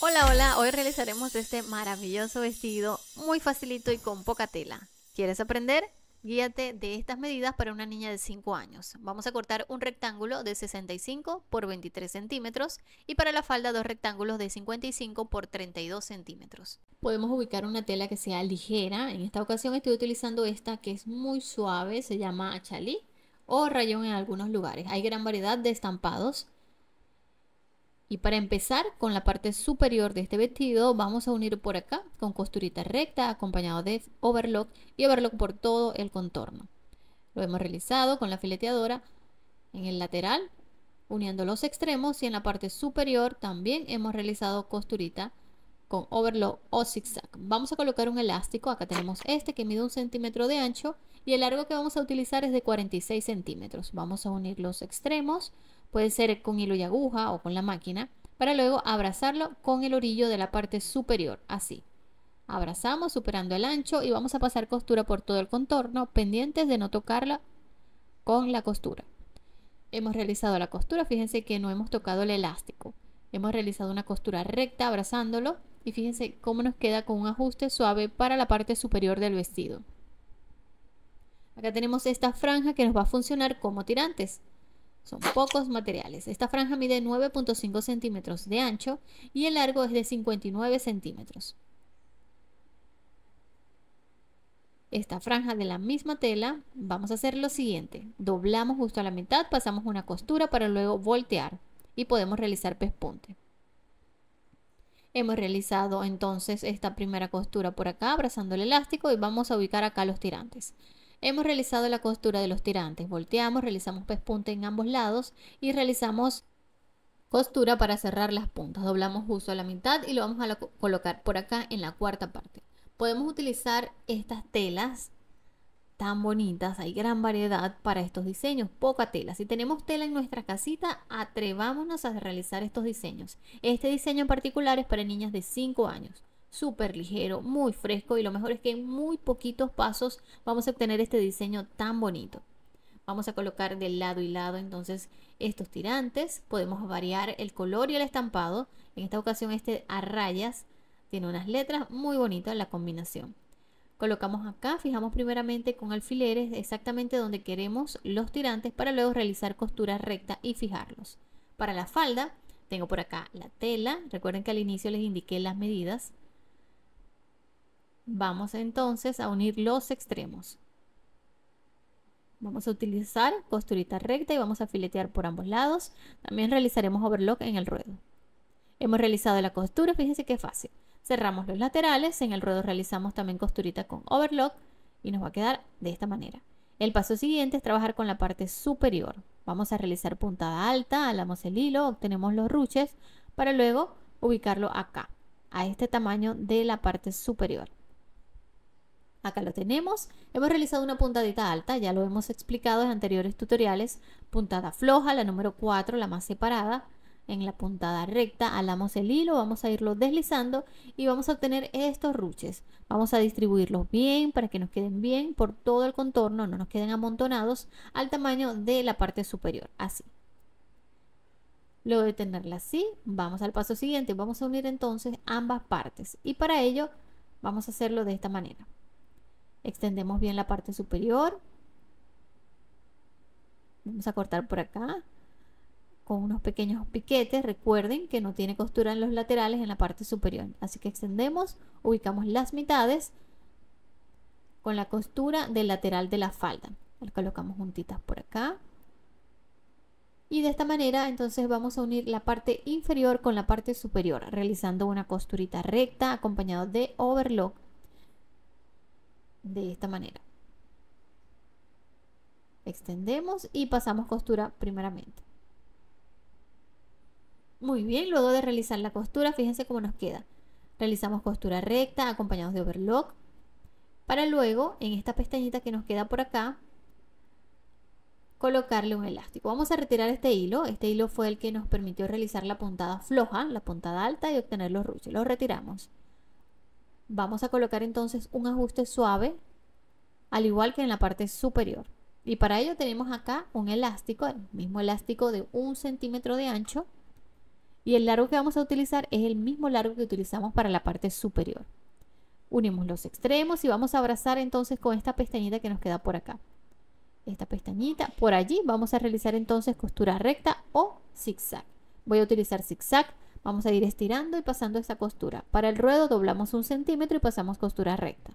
Hola, hola, hoy realizaremos este maravilloso vestido muy facilito y con poca tela. ¿Quieres aprender? Guíate de estas medidas para una niña de 5 años. Vamos a cortar un rectángulo de 65 por 23 centímetros y para la falda dos rectángulos de 55 por 32 centímetros. Podemos ubicar una tela que sea ligera. En esta ocasión estoy utilizando esta que es muy suave, se llama achalí o rayón en algunos lugares. Hay gran variedad de estampados y para empezar con la parte superior de este vestido vamos a unir por acá con costurita recta acompañado de overlock y overlock por todo el contorno. Lo hemos realizado con la fileteadora en el lateral uniendo los extremos y en la parte superior también hemos realizado costurita con overlock o zigzag. Vamos a colocar un elástico, acá tenemos este que mide un centímetro de ancho y el largo que vamos a utilizar es de 46 centímetros. Vamos a unir los extremos, puede ser con hilo y aguja o con la máquina, para luego abrazarlo con el orillo de la parte superior, así. Abrazamos superando el ancho y vamos a pasar costura por todo el contorno, pendientes de no tocarla con la costura. Hemos realizado la costura, fíjense que no hemos tocado el elástico. Hemos realizado una costura recta abrazándolo y fíjense cómo nos queda con un ajuste suave para la parte superior del vestido. Acá tenemos esta franja que nos va a funcionar como tirantes. Son pocos materiales. Esta franja mide 9.5 centímetros de ancho y el largo es de 59 centímetros. Esta franja de la misma tela vamos a hacer lo siguiente. Doblamos justo a la mitad, pasamos una costura para luego voltear y podemos realizar pespunte. Hemos realizado entonces esta primera costura por acá abrazando el elástico y vamos a ubicar acá los tirantes. Hemos realizado la costura de los tirantes. Volteamos, realizamos pespunte en ambos lados y realizamos costura para cerrar las puntas. Doblamos justo a la mitad y lo vamos a colocar por acá en la cuarta parte. Podemos utilizar estas telas tan bonitas, hay gran variedad para estos diseños, poca tela. Si tenemos tela en nuestra casita, atrevámonos a realizar estos diseños. Este diseño en particular es para niñas de 5 años súper ligero, muy fresco y lo mejor es que en muy poquitos pasos vamos a obtener este diseño tan bonito. Vamos a colocar de lado y lado entonces estos tirantes, podemos variar el color y el estampado. En esta ocasión este a rayas tiene unas letras muy bonitas la combinación. Colocamos acá, fijamos primeramente con alfileres exactamente donde queremos los tirantes para luego realizar costura recta y fijarlos. Para la falda tengo por acá la tela, recuerden que al inicio les indiqué las medidas. Vamos entonces a unir los extremos. Vamos a utilizar costurita recta y vamos a filetear por ambos lados. También realizaremos overlock en el ruedo. Hemos realizado la costura, fíjense qué fácil. Cerramos los laterales, en el ruedo realizamos también costurita con overlock y nos va a quedar de esta manera. El paso siguiente es trabajar con la parte superior. Vamos a realizar puntada alta, alamos el hilo, obtenemos los ruches para luego ubicarlo acá, a este tamaño de la parte superior. Acá lo tenemos. Hemos realizado una puntadita alta, ya lo hemos explicado en anteriores tutoriales. Puntada floja, la número 4, la más separada. En la puntada recta alamos el hilo, vamos a irlo deslizando y vamos a obtener estos ruches. Vamos a distribuirlos bien para que nos queden bien por todo el contorno, no nos queden amontonados al tamaño de la parte superior, así. Luego de tenerla así, vamos al paso siguiente. Vamos a unir entonces ambas partes y para ello vamos a hacerlo de esta manera. Extendemos bien la parte superior. Vamos a cortar por acá con unos pequeños piquetes. Recuerden que no tiene costura en los laterales en la parte superior. Así que extendemos, ubicamos las mitades con la costura del lateral de la falda. colocamos juntitas por acá. Y de esta manera entonces vamos a unir la parte inferior con la parte superior, realizando una costurita recta acompañado de overlock de esta manera. Extendemos y pasamos costura primeramente. Muy bien, luego de realizar la costura, fíjense cómo nos queda. Realizamos costura recta acompañados de overlock para luego en esta pestañita que nos queda por acá colocarle un elástico. Vamos a retirar este hilo. Este hilo fue el que nos permitió realizar la puntada floja, la puntada alta y obtener los ruches. Lo retiramos. Vamos a colocar entonces un ajuste suave, al igual que en la parte superior. Y para ello tenemos acá un elástico, el mismo elástico de un centímetro de ancho. Y el largo que vamos a utilizar es el mismo largo que utilizamos para la parte superior. Unimos los extremos y vamos a abrazar entonces con esta pestañita que nos queda por acá. Esta pestañita, por allí vamos a realizar entonces costura recta o zigzag. Voy a utilizar zigzag Vamos a ir estirando y pasando esta costura. Para el ruedo doblamos un centímetro y pasamos costura recta.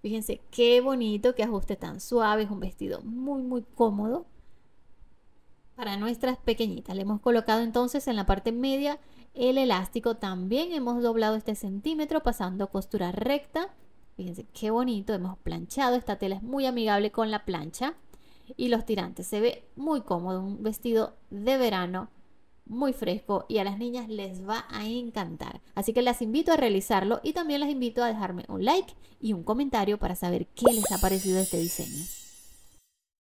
Fíjense qué bonito, qué ajuste tan suave. Es un vestido muy, muy cómodo para nuestras pequeñitas. Le hemos colocado entonces en la parte media el elástico. También hemos doblado este centímetro pasando costura recta. Fíjense qué bonito, hemos planchado. Esta tela es muy amigable con la plancha y los tirantes. Se ve muy cómodo, un vestido de verano muy fresco y a las niñas les va a encantar. Así que las invito a realizarlo y también las invito a dejarme un like y un comentario para saber qué les ha parecido este diseño.